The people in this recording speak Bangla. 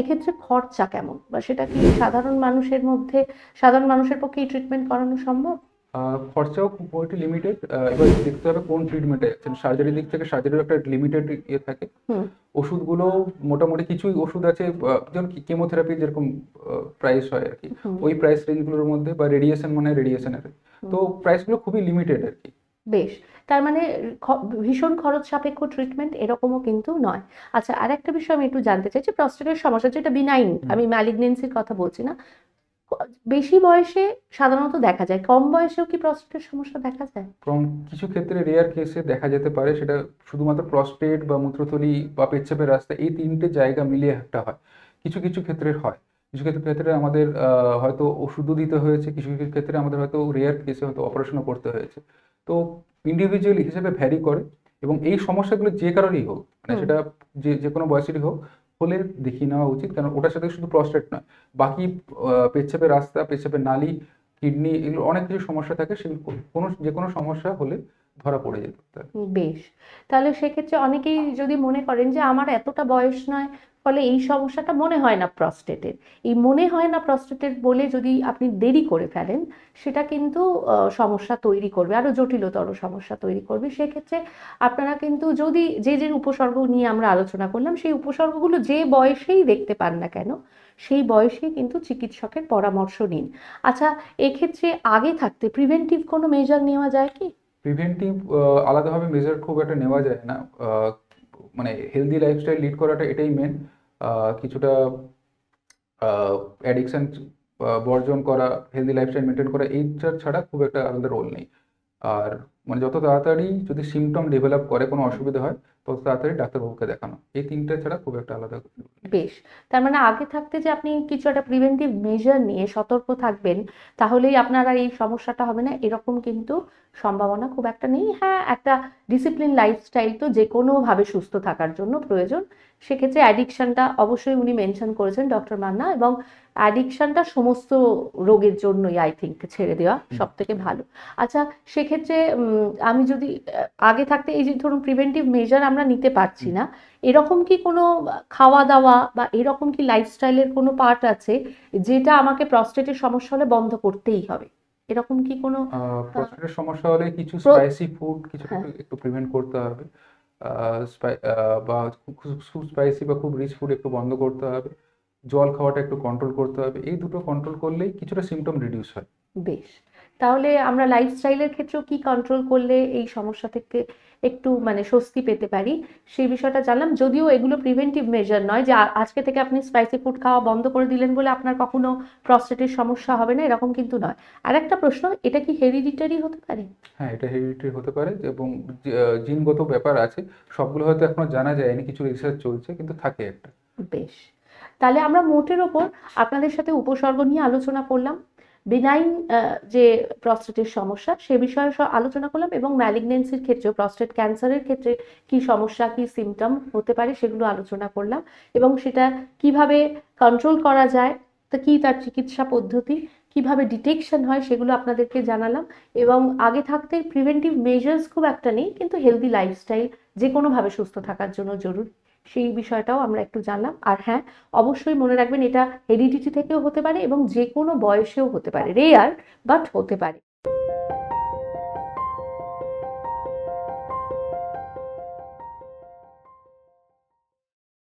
এক্ষেত্রে খরচা কেমন বা সেটা কি সাধারণ মানুষের মধ্যে সাধারণ মানুষের পক্ষে ট্রিটমেন্ট করানো সম্ভব খরচাও খুব একটু লিমিটেড এবার দেখতে হবে কোন ট্রিটমেন্টে যাচ্ছেন সার্জারির দিক থেকে সার্জারির একটা লিমিটেড ইয়ে থাকে ওষুধগুলো মোটামুটি কিছুই ওষুধ আছে যেমন কেমোথেরাপি যেরকম প্রাইস হয় আর কি ওই প্রাইস রেঞ্জগুলোর মধ্যে বা রেডিয়েশন মানে রেডিয়েশনের তো প্রাইসগুলো খুবই লিমিটেড আর কি বেশ তার মানে ভীষণ খরচ সাপেক্ষ ট্রিটমেন্ট এরকমও কিন্তু নয় আচ্ছা আর একটা বিষয় আমি একটু জানতে চাইছি প্রস্টেটের সমস্যা যেটা বিনাইন আমি ম্যালিগনেন্সির কথা বলছি না বেশি বয়সে সাধারণত দেখা যায় কম বয়সেও কি প্রস্টেটের সমস্যা দেখা যায় কম কিছু ক্ষেত্রে রেয়ার কেসে দেখা যেতে পারে সেটা শুধুমাত্র প্রস্টেট বা মূত্রথলি বা পেচ্ছাপের রাস্তা এই তিনটে জায়গা মিলিয়ে একটা হয় কিছু কিছু ক্ষেত্রে হয় কিছু ক্ষেত্রে ক্ষেত্রে আমাদের হয়তো ওষুধও দিতে হয়েছে কিছু কিছু ক্ষেত্রে আমাদের হয়তো রেয়ার কেসে হয়তো অপারেশনও করতে হয়েছে তো ইন্ডিভিজুয়াল হিসেবে ভ্যারি করে এবং এই সমস্যাগুলো যে কারণেই হোক মানে সেটা যে যে কোনো বয়সেরই হোক হলে দেখিয়ে নেওয়া উচিত কারণ ওটার সাথে শুধু প্রস্টেট নয় বাকি পেচ্ছাপের রাস্তা পেচ্ছাপের নালি কিডনি এগুলো অনেক কিছু সমস্যা থাকে সেগুলো কোনো যে কোনো সমস্যা হলে ধরা পড়ে যেত বেশ তাহলে সেক্ষেত্রে অনেকেই যদি মনে করেন যে আমার এতটা বয়স নয় ফলে এই সমস্যাটা মনে হয় না প্রস্টেটের এই মনে হয় না প্রস্টেটের বলে যদি আপনি দেরি করে ফেলেন সেটা কিন্তু সমস্যা তৈরি করবে আরো জটিলতর সমস্যা তৈরি করবে সেক্ষেত্রে আপনারা কিন্তু যদি যে যে উপসর্গ নিয়ে আমরা আলোচনা করলাম সেই উপসর্গগুলো যে বয়সেই দেখতে পান না কেন সেই বয়সে কিন্তু চিকিৎসকের পরামর্শ নিন আচ্ছা এক্ষেত্রে আগে থাকতে প্রিভেন্টিভ কোনো মেজার নেওয়া যায় কি প্রিভেন্টিভ আলাদাভাবে মেজার খুব একটা নেওয়া যায় না মানে হেলদি লাইফস্টাইল লিড করাটা এটাই মেন কিছুটা অ্যাডিকশান বর্জন করা হেলদি লাইফস্টাইল মেনটেন করা এইটার ছাড়া খুব একটা আলাদা রোল নেই আর মানে যত তাড়াতাড়ি যদি সিমটম ডেভেলপ করে কোনো অসুবিধা হয় তত তাড়াতাড়ি ডাক্তারবাবুকে দেখানো এই তিনটা ছাড়া খুব একটা আলাদা বেশ তার মানে আগে থাকতে যে আপনি কিছু একটা প্রিভেন্টিভ মেজার নিয়ে সতর্ক থাকবেন তাহলেই আপনার আর এই সমস্যাটা হবে না এরকম কিন্তু সম্ভাবনা খুব একটা নেই হ্যাঁ একটা ডিসিপ্লিন লাইফস্টাইল তো যে কোনোভাবে সুস্থ থাকার জন্য প্রয়োজন সেক্ষেত্রে অ্যাডিকশানটা অবশ্যই উনি মেনশন করেছেন ডক্টর মান্না এবং অ্যাডিকশানটা সমস্ত রোগের জন্যই আই থিঙ্ক ছেড়ে দেওয়া সব থেকে ভালো আচ্ছা সেক্ষেত্রে আমি যদি আগে থাকতে এই যে ধরুন প্রিভেন্টিভ মেজার আমরা নিতে পারছি না এরকম কি কোনো খাওয়া দাওয়া বা এরকম কি লাইফস্টাইলের কোনো পার্ট আছে যেটা আমাকে প্রস্টেটের সমস্যা হলে বন্ধ করতেই হবে এরকম কি কোনো প্রস্টেটের সমস্যা হলে কিছু স্পাইসি ফুড কিছু হ্যাঁ। একটু প্রিভেন্ট করতে হবে বা খুব স্পাইসি বা খুব রিচ ফুড একটু বন্ধ করতে হবে জল খাওয়াটা একটু কন্ট্রোল করতে হবে এই দুটো কন্ট্রোল করলেই কিছুটা সিমটম রিডিউস হয় বেশ তাহলে আমরা লাইফস্টাইলের ক্ষেত্রেও কি কন্ট্রোল করলে এই সমস্যা থেকে একটু মানে স্বস্তি পেতে পারি সেই বিষয়টা জানলাম যদিও এগুলো প্রিভেন্টিভ মেজার নয় যে আজকে থেকে আপনি স্পাইসি ফুড খাওয়া বন্ধ করে দিলেন বলে আপনার কখনো প্রস্টেটের সমস্যা হবে না এরকম কিন্তু নয় আর একটা প্রশ্ন এটা কি হেরিডিটারি হতে পারে হ্যাঁ এটা হেরিডিটারি হতে পারে এবং জিনগত ব্যাপার আছে সবগুলো হয়তো এখনো জানা যায়নি কিছু রিসার্চ চলছে কিন্তু থাকে একটা বেশ তাহলে আমরা মোটের ওপর আপনাদের সাথে উপসর্গ নিয়ে আলোচনা করলাম বিনাইন যে প্রস্টেটের সমস্যা সে বিষয়ে আলোচনা করলাম এবং ম্যালিগনেন্সির ক্ষেত্রে প্রস্টেট ক্যান্সারের ক্ষেত্রে কি সমস্যা কি সিমটম হতে পারে সেগুলো আলোচনা করলাম এবং সেটা কিভাবে কন্ট্রোল করা যায় তো কি তার চিকিৎসা পদ্ধতি কিভাবে ডিটেকশন হয় সেগুলো আপনাদেরকে জানালাম এবং আগে থাকতে প্রিভেন্টিভ মেজার্স খুব একটা নেই কিন্তু হেলদি লাইফস্টাইল যে কোনোভাবে সুস্থ থাকার জন্য জরুরি সেই বিষয়টাও আমরা একটু জানলাম আর হ্যাঁ অবশ্যই মনে রাখবেন এটা হেরিডিটি থেকেও হতে পারে এবং যে কোনো বয়সেও হতে পারে রেয়ার বাট হতে পারে